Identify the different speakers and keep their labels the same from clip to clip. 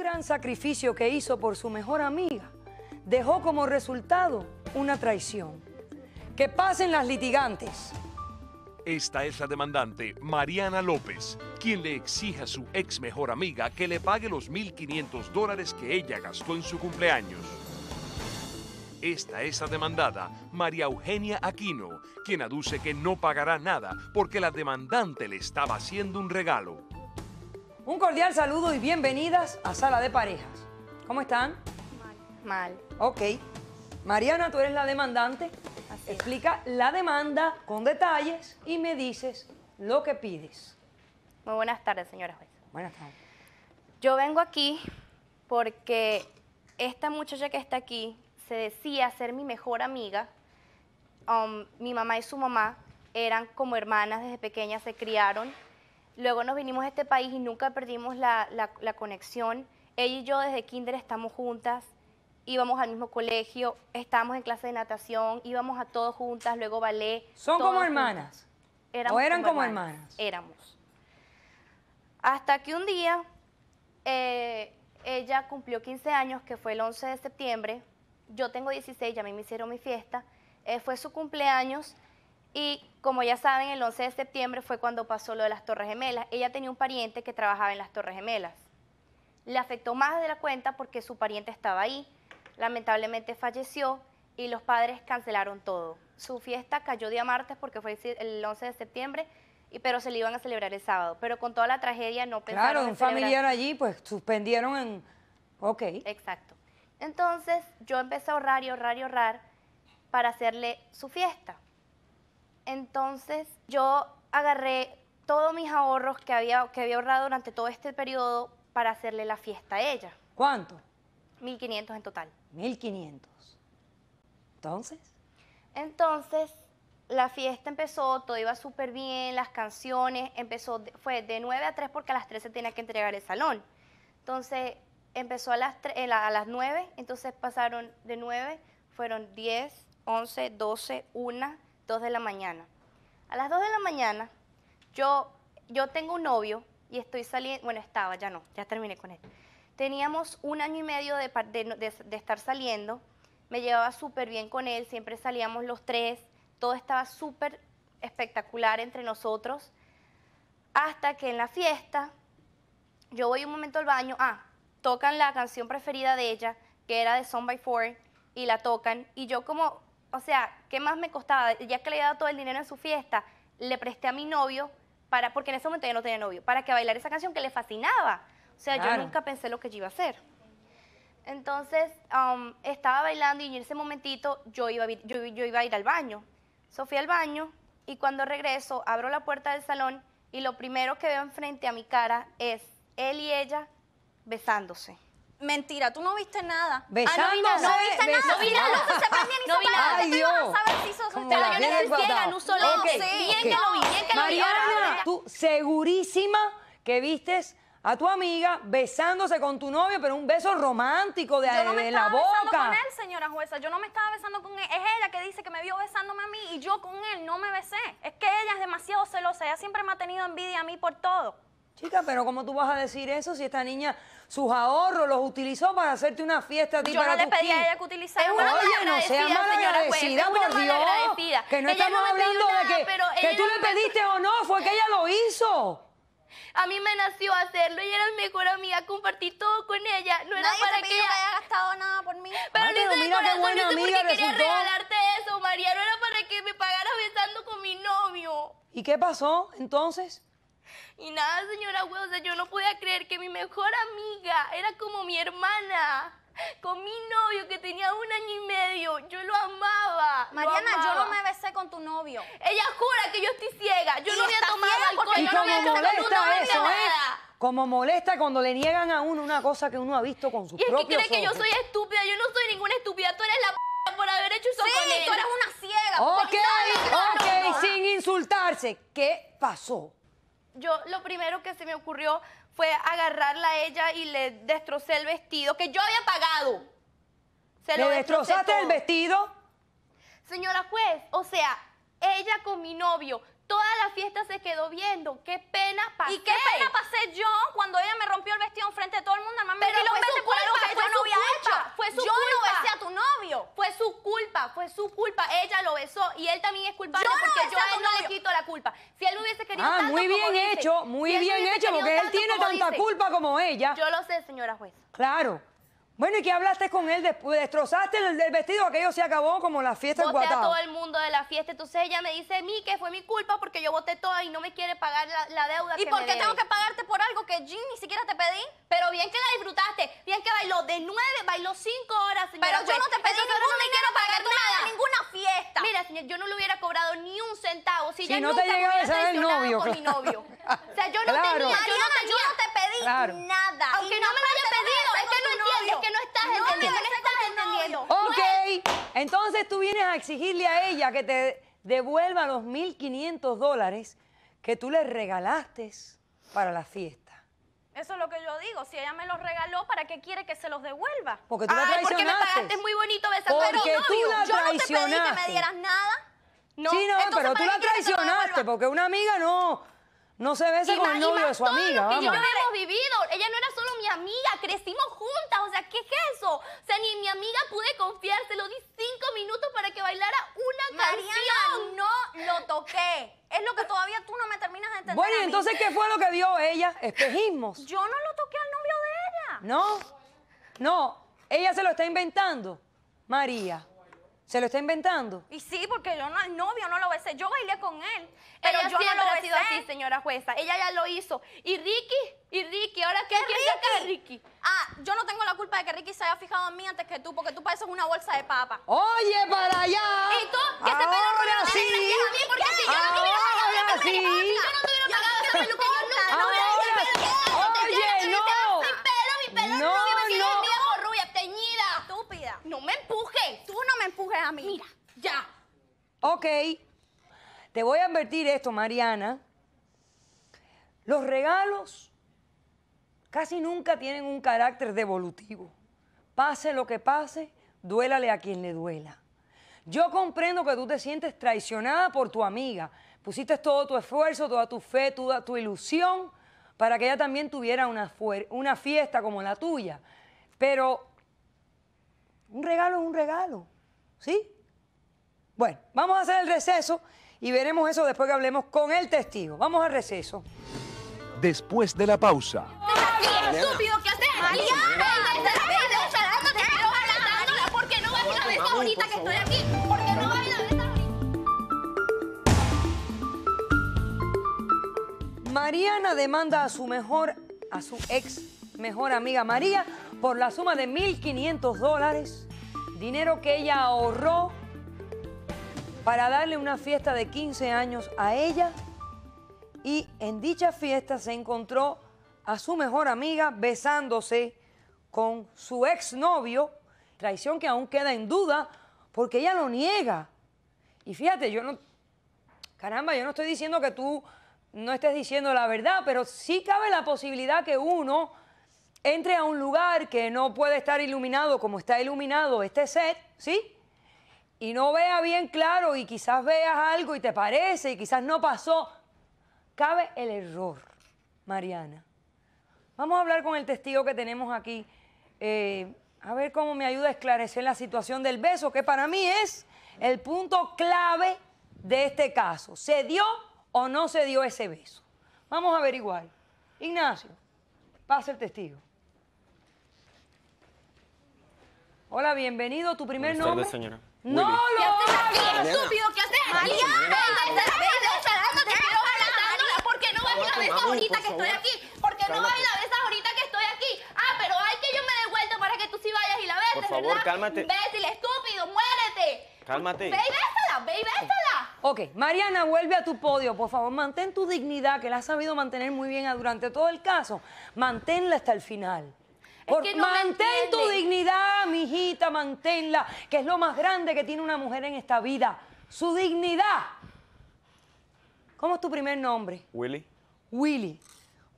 Speaker 1: gran sacrificio que hizo por su mejor amiga dejó como resultado una traición. Que pasen las litigantes. Esta es la demandante, Mariana López, quien le exige a su ex mejor amiga que le pague los 1.500 dólares que ella gastó en su cumpleaños. Esta es la demandada, María Eugenia Aquino, quien aduce que no pagará nada porque la demandante le estaba haciendo un regalo. Un cordial saludo y bienvenidas a Sala de Parejas. ¿Cómo están? Mal. Mal. Ok. Mariana, tú eres la demandante. Explica la demanda con detalles y me dices lo que pides. Muy buenas tardes, señora juez. Buenas tardes. Yo vengo
Speaker 2: aquí porque esta muchacha que está aquí se decía ser mi mejor amiga. Um, mi mamá y su mamá eran como hermanas desde pequeñas, se criaron Luego nos vinimos a este país y nunca perdimos la, conexión. Ella y yo desde kinder estamos juntas, íbamos al mismo colegio, estábamos en clase de natación, íbamos a todos juntas, luego ballet. ¿Son como hermanas? ¿O eran como hermanas? Éramos. Hasta que un día eh, ella cumplió 15 años, que fue el 11 de septiembre. Yo tengo 16, ya me hicieron mi fiesta. Eh, fue su cumpleaños y como ya saben, el 11 de septiembre fue cuando pasó lo de las Torres Gemelas. Ella tenía un pariente que trabajaba en las Torres Gemelas. Le afectó más de la cuenta porque su pariente estaba ahí. Lamentablemente falleció y los padres cancelaron todo. Su fiesta cayó día martes porque fue el 11 de septiembre, y, pero se le iban a celebrar el sábado. Pero con toda la tragedia no pensaron Claro, un familiar allí,
Speaker 1: pues suspendieron en... Ok. Exacto.
Speaker 2: Entonces yo empecé a ahorrar y ahorrar y ahorrar para hacerle su fiesta entonces yo agarré todos mis ahorros que había, que había ahorrado durante todo este periodo para hacerle la fiesta a ella. ¿Cuánto? 1.500 en total.
Speaker 1: 1.500. Entonces.
Speaker 2: Entonces, la fiesta empezó, todo iba súper bien, las canciones, empezó, fue de 9 a 3 porque a las 3 se tenía que entregar el salón. Entonces, empezó a las, eh, a las 9, entonces pasaron de 9, fueron 10, 11, 12, 1 2 de la mañana. A las 2 de la mañana yo, yo tengo un novio y estoy saliendo, bueno, estaba, ya no, ya terminé con él. Teníamos un año y medio de, de, estar saliendo, me llevaba súper bien con él, siempre salíamos los tres, todo estaba súper espectacular entre nosotros, hasta que en la fiesta yo voy un momento al baño, ah, tocan la canción preferida de ella, que era de song by Four, y la tocan, y yo como o sea, ¿qué más me costaba? Ya que le había dado todo el dinero en su fiesta, le presté a mi novio, para, porque en ese momento yo no tenía novio, para que bailara esa canción que le fascinaba. O sea, yo nunca pensé lo que yo iba a hacer. Entonces, um, estaba bailando y en ese momentito yo iba, a, yo, iba a ir al baño. Sofía al baño y cuando regreso, abro la puerta del salón y lo primero que veo enfrente a mi cara es él y ella besándose. Mentira, tú no viste nada. Besándose, ah, no, vi nada. no viste nada. No vi nada. No se prendía ni no vi nada. Ay, Dios. a saber si sos usted. yo no soy ciega, no solo. Okay, sí. Bien okay. que lo vi, bien que Mariana, lo vi. Mariana,
Speaker 1: tú segurísima que vistes a tu amiga besándose con tu novio, pero un beso romántico de, la boca. yo no me estaba boca. besando con él,
Speaker 2: señora jueza. Yo no me estaba besando con él. Es ella que dice que me vio besándome a mí y yo con él no me besé. Es que ella es demasiado celosa. Ella
Speaker 1: siempre me ha tenido envidia a mí por todo. Chica, pero ¿cómo tú vas a decir eso si esta niña sus ahorros los utilizó para hacerte una fiesta a ti Yo no le pedí a ella que utilizara. Oye, no seas malagradecida, por Dios. Que no estamos hablando de que, que tú le pediste o no, fue que ella lo hizo.
Speaker 2: A mí me nació hacerlo y era mi mejor amiga, compartí todo con ella. No era para que ella haya gastado nada por mí. Pero ah, mira qué buena no sé quería regalarte eso, María. No era para que me pagaras besando con mi novio.
Speaker 1: ¿Y qué pasó entonces?
Speaker 2: Y nada, señora Güey, yo no podía creer que mi mejor amiga era como mi hermana. Con mi novio que tenía un año y medio, yo lo amaba. Mariana, yo no me besé con tu novio. Ella jura que yo estoy ciega. Yo no había tomado alcohol, yo no había tomado eso, ¿eh?
Speaker 1: Como molesta cuando le niegan a uno una cosa que uno ha visto con sus propios ojos. Y es que cree que yo soy
Speaker 2: estúpida. Yo no soy ninguna estúpida. Tú eres la p por haber hecho eso con él. tú eres una ciega. Ok, ok, sin
Speaker 1: insultarse. ¿Qué pasó?
Speaker 2: yo lo primero que se me ocurrió fue agarrarla a ella y le destrocé el vestido que yo había pagado.
Speaker 1: ¿Le destrozaste el vestido?
Speaker 2: Señora juez, o sea, ella con mi novio, toda la fiesta se quedó viendo. ¡Qué pena pasé! ¿Y qué pena pasé yo cuando ella me rompió el vestido enfrente de todo el mundo? Pero fue culpa, fue su culpa. Ah, muy bien hecho, muy bien hecho, porque él tiene tanta culpa como ella. Yo lo sé, señora juez.
Speaker 1: Claro. Bueno, ¿y qué hablaste con él después? ¿Destrozaste el, vestido? Aquello se acabó como la fiesta en Boté a todo el
Speaker 2: mundo de la fiesta. Entonces ella me dice a mí que fue mi culpa porque yo voté todo y no me quiere pagar la, deuda ¿Y por qué tengo que pagarte? ni siquiera te pedí. Pero bien que la disfrutaste, bien que bailó de nueve, bailó cinco horas, señora. Pero yo no te pedí ningún dinero para pagar nada. ninguna fiesta. Mira, señor, yo no le hubiera cobrado ni un centavo si, yo ya no nunca te llegaba me hubiera el novio, con mi novio. O sea, yo no tenía, yo no te pedí nada. Aunque no, me lo haya pedido, es que no entiendes, es que no estás
Speaker 1: entendiendo, no estás Ok, entonces tú vienes a exigirle a ella que te devuelva los 1.500 dólares que tú le regalaste para la fiesta.
Speaker 2: Eso es lo que yo digo. Si ella me los regaló, ¿para qué quiere que se los devuelva? Porque tú la traicionaste. porque me pagaste muy bonito besar, porque pero tú la yo no te pedí que me dieras nada. No. Sí, no, pero tú la traicionaste, porque una amiga
Speaker 1: no... No se besa con el novio de su amiga. Y yo hemos
Speaker 2: vivido. Ella no era solo mi amiga, crecimos juntas. O sea, ¿qué es eso? O sea, ni mi amiga pude confiar. Se lo di cinco minutos para que bailara una canción toqué. Es lo que todavía tú no me terminas
Speaker 1: de entender. Bueno, entonces qué fue lo que dio ella? Espejismos.
Speaker 2: Yo no lo toqué al novio de ella. No,
Speaker 1: no. Ella se lo está inventando, María. ¿Se lo está inventando? Y
Speaker 2: sí, porque yo no, el novio
Speaker 1: no lo besé. Yo bailé con él, pero yo no lo he sido así,
Speaker 2: señora jueza. Ella ya lo hizo. Y Ricky, y Ricky, ¿ahora qué, Ricky? Ah, yo no tengo la culpa de que Ricky se haya fijado en mí antes que tú, porque tú pareces una bolsa de papa. ¡Oye, para allá! ¿Y tú?
Speaker 1: ¿Qué Ahora no mi rubia,
Speaker 2: teñida. Estúpida. No me empujes. Tú no me empujes a mí.
Speaker 1: Mira, ya. Ok. Te voy a advertir esto, Mariana. Los regalos casi nunca tienen un carácter devolutivo. Pase lo que pase, duélale a quien le duela. Yo comprendo que tú te sientes traicionada por tu amiga, pusiste todo tu esfuerzo, toda tu fe, toda tu ilusión para que ella también tuviera una, fiesta como la tuya. Pero un regalo es un regalo, ¿sí? Bueno, vamos a hacer el receso y veremos eso después que hablemos con el testigo. Vamos al receso. Después de la pausa. estúpido porque no que estoy aquí! Mariana demanda a su mejor, a su ex mejor amiga María por la suma de 1.500 dólares, dinero que ella ahorró para darle una fiesta de 15 años a ella y en dicha fiesta se encontró a su mejor amiga besándose con su ex novio, traición que aún queda en duda porque ella lo niega. Y fíjate, yo no, caramba, yo no estoy diciendo que tú no estés diciendo la verdad, pero sí cabe la posibilidad que uno entre a un lugar que no puede estar iluminado como está iluminado este set, ¿sí? Y no vea bien claro y quizás veas algo y te parece y quizás no pasó. Cabe el error, Mariana. Vamos a hablar con el testigo que tenemos aquí. Eh, a ver cómo me ayuda a esclarecer la situación del beso, que para mí es el punto clave de este caso. Se dio o no se dio ese beso. Vamos a averiguar. Ignacio, pasa el testigo. Hola, bienvenido. ¿Tu primer nombre? No, señora. ¡No te lo hagas! estúpido! ¿Qué haces aquí? ¡Te porque no vas a la
Speaker 2: besas ahorita que estoy ¿eh? aquí! porque no vas a la besas ahorita que estoy aquí? ¡Ah, pero hay que yo me dé vuelta para que tú sí vayas y la beses, Por favor, cálmate. ¡Imbécil, estúpido! ¡Muérete!
Speaker 1: ¡Cálmate! Ok, Mariana, vuelve a tu podio, por favor. Mantén tu dignidad, que la has sabido mantener muy bien durante todo el caso. Manténla hasta el final. mantén tu dignidad, mijita, manténla, que es lo más grande que tiene una mujer en esta vida. Su dignidad. ¿Cómo es tu primer nombre? Willy. Willy.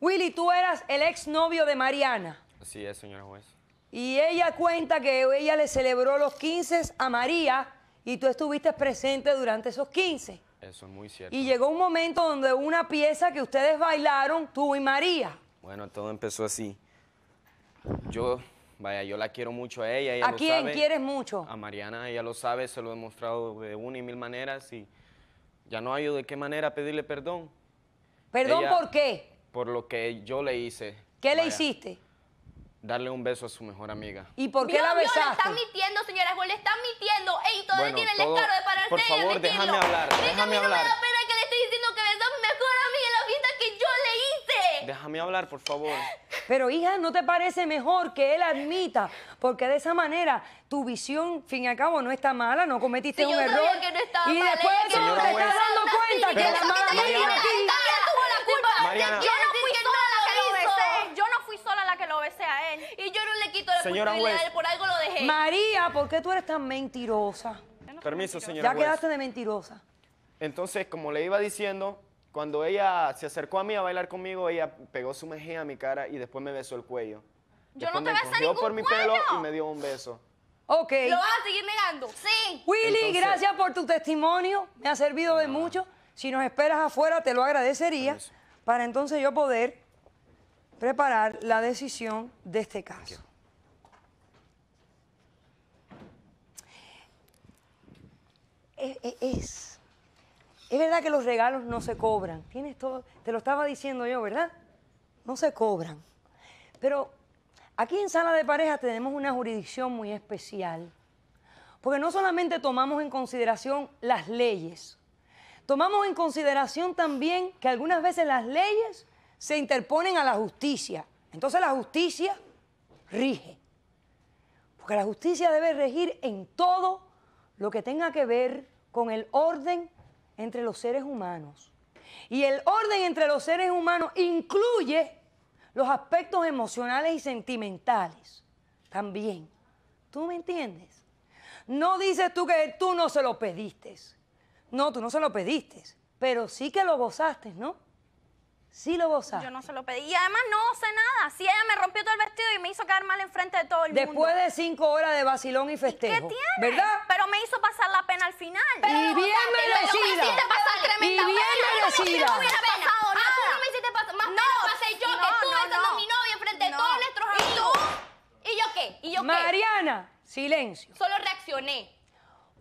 Speaker 1: Willy, tú eras el exnovio de Mariana.
Speaker 2: Así es, señora
Speaker 1: juez. Y ella cuenta que ella le celebró los 15 a María y tú estuviste presente durante esos 15. Eso es muy cierto. Y llegó un momento donde una pieza que ustedes bailaron, tú y María. Bueno, todo empezó así. Yo, vaya, yo la quiero mucho a ella. ella ¿A quién quieres mucho? A Mariana, ella lo sabe, se lo he mostrado de una y mil maneras y ya no hay de qué manera pedirle perdón.
Speaker 2: ¿Perdón por
Speaker 1: qué? Por lo que yo le hice. ¿Qué le hiciste? darle un beso a su mejor amiga. ¿Y por qué la besaste? Dios, le están
Speaker 2: mintiendo, señora Juan, le están mintiendo. Ey, todavía tiene el descaro de pararse Por favor, déjame hablar,
Speaker 1: déjame hablar. No me da
Speaker 2: pena que le esté diciendo que besó a mi mejor amiga en la fiesta que yo le hice. Déjame hablar, por favor.
Speaker 1: Pero, hija, ¿no te parece mejor que él admita? Porque de esa manera tu visión, fin y acabo, cabo, no está mala, no cometiste un error. que no y después de te estás dando cuenta que la mala amiga tuvo
Speaker 2: la culpa. Mariana, yo no Y
Speaker 1: yo no le quito la Señora por algo lo dejé. María, ¿por qué tú eres tan mentirosa? Permiso, señora. Ya quedaste de mentirosa. Entonces, como le iba diciendo, cuando ella se acercó a mí a bailar conmigo, ella pegó su mejilla a mi cara y después me besó el cuello. Yo no te besé ningún por mi pelo y me dio un beso. Ok. ¿Lo vas a
Speaker 2: seguir negando? Sí. Willy, gracias
Speaker 1: por tu testimonio. Me ha servido de mucho. Si nos esperas afuera, te lo agradecería. Para entonces yo poder preparar la decisión de este caso. Eh, eh, es, es, verdad que los regalos no se cobran. Tienes todo, te lo estaba diciendo yo, ¿verdad? No se cobran. Pero aquí en sala de pareja tenemos una jurisdicción muy especial. Porque no solamente tomamos en consideración las leyes, tomamos en consideración también que algunas veces las leyes se interponen a la justicia. Entonces la justicia rige. Porque la justicia debe regir en todo lo que tenga que ver con el orden entre los seres humanos. Y el orden entre los seres humanos incluye los aspectos emocionales y sentimentales también. ¿Tú me entiendes? No dices tú que tú no se lo pediste. No, tú no se lo pediste, pero sí que lo gozaste, ¿no? Sí lo Yo no se
Speaker 2: lo pedí. Y además no sé nada. Si ella me rompió todo el vestido y me hizo quedar mal enfrente de todo el mundo. Después de
Speaker 1: cinco horas de vacilón y festejo. ¿Qué tiene? ¿Verdad?
Speaker 2: Pero me hizo pasar la pena al final. Pero y bien merecida. Me hiciste pasar y bien merecida. No me hubiera pasado nada. Ah, tú no me hiciste pasar. Más no, pasé yo que tú no, mi novia enfrente de todos nuestros amigos. ¿Y tú? ¿Y yo qué? ¿Y yo Mariana,
Speaker 1: silencio.
Speaker 2: Solo reaccioné.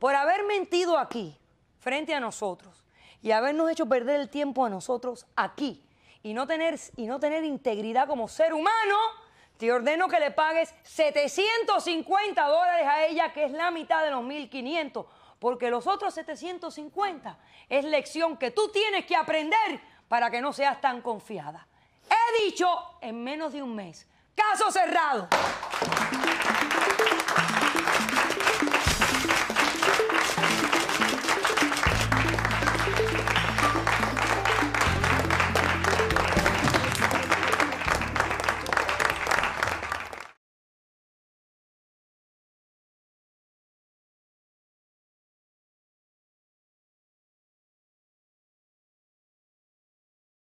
Speaker 1: Por haber mentido aquí, frente a nosotros, y habernos hecho perder el tiempo a nosotros aquí y no tener, y no tener integridad como ser humano, te ordeno que le pagues 750 dólares a ella, que es la mitad de los 1.500, porque los otros 750 es lección que tú tienes que aprender para que no seas tan confiada. He dicho en menos de un mes. Caso cerrado.